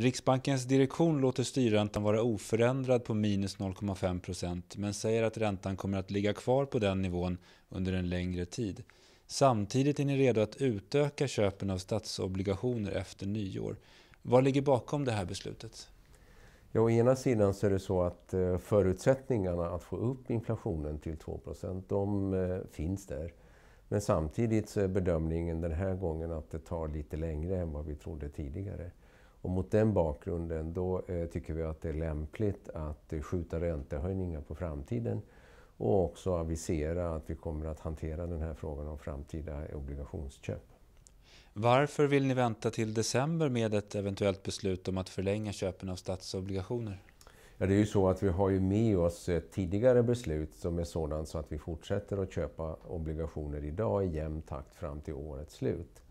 Riksbankens direktion låter styrräntan vara oförändrad på minus 0,5 men säger att räntan kommer att ligga kvar på den nivån under en längre tid. Samtidigt är ni redo att utöka köpen av statsobligationer efter nyår. Vad ligger bakom det här beslutet? Ja, å ena sidan så är det så att eh, förutsättningarna att få upp inflationen till 2 de eh, finns där. Men samtidigt så är bedömningen den här gången att det tar lite längre än vad vi trodde tidigare. Och mot den bakgrunden då eh, tycker vi att det är lämpligt att eh, skjuta räntehöjningar på framtiden och också avisera att vi kommer att hantera den här frågan om framtida obligationsköp. Varför vill ni vänta till december med ett eventuellt beslut om att förlänga köpen av statsobligationer? Ja, det är ju så att vi har ju med oss ett tidigare beslut som är sådant så att vi fortsätter att köpa obligationer idag i jämn takt fram till årets slut.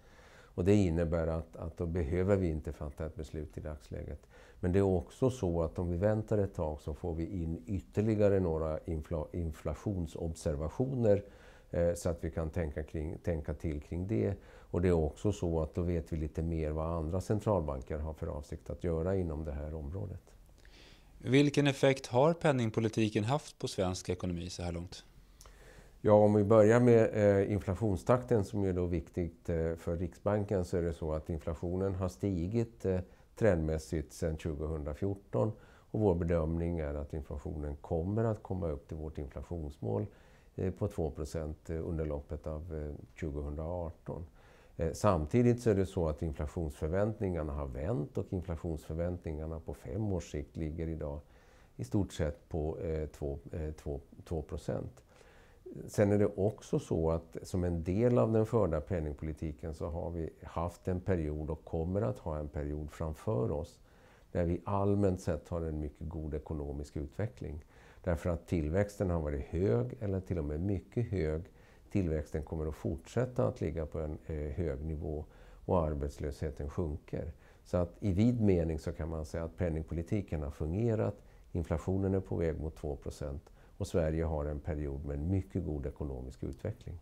Och det innebär att, att då behöver vi inte fatta ett beslut i dagsläget. Men det är också så att om vi väntar ett tag så får vi in ytterligare några infla, inflationsobservationer eh, så att vi kan tänka, kring, tänka till kring det. Och det är också så att då vet vi lite mer vad andra centralbanker har för avsikt att göra inom det här området. Vilken effekt har penningpolitiken haft på svensk ekonomi så här långt? Ja, om vi börjar med eh, inflationstakten som är då viktigt eh, för Riksbanken så är det så att inflationen har stigit eh, trendmässigt sedan 2014 och vår bedömning är att inflationen kommer att komma upp till vårt inflationsmål på 2 under loppet av 2018. Samtidigt så är det så att inflationsförväntningarna har vänt och inflationsförväntningarna på fem års sikt ligger idag i stort sett på 2 procent. Sen är det också så att som en del av den förda penningpolitiken så har vi haft en period och kommer att ha en period framför oss där vi allmänt sett har en mycket god ekonomisk utveckling. Därför att tillväxten har varit hög eller till och med mycket hög. Tillväxten kommer att fortsätta att ligga på en eh, hög nivå och arbetslösheten sjunker. Så att i vid mening så kan man säga att penningpolitiken har fungerat. Inflationen är på väg mot 2 procent och Sverige har en period med en mycket god ekonomisk utveckling.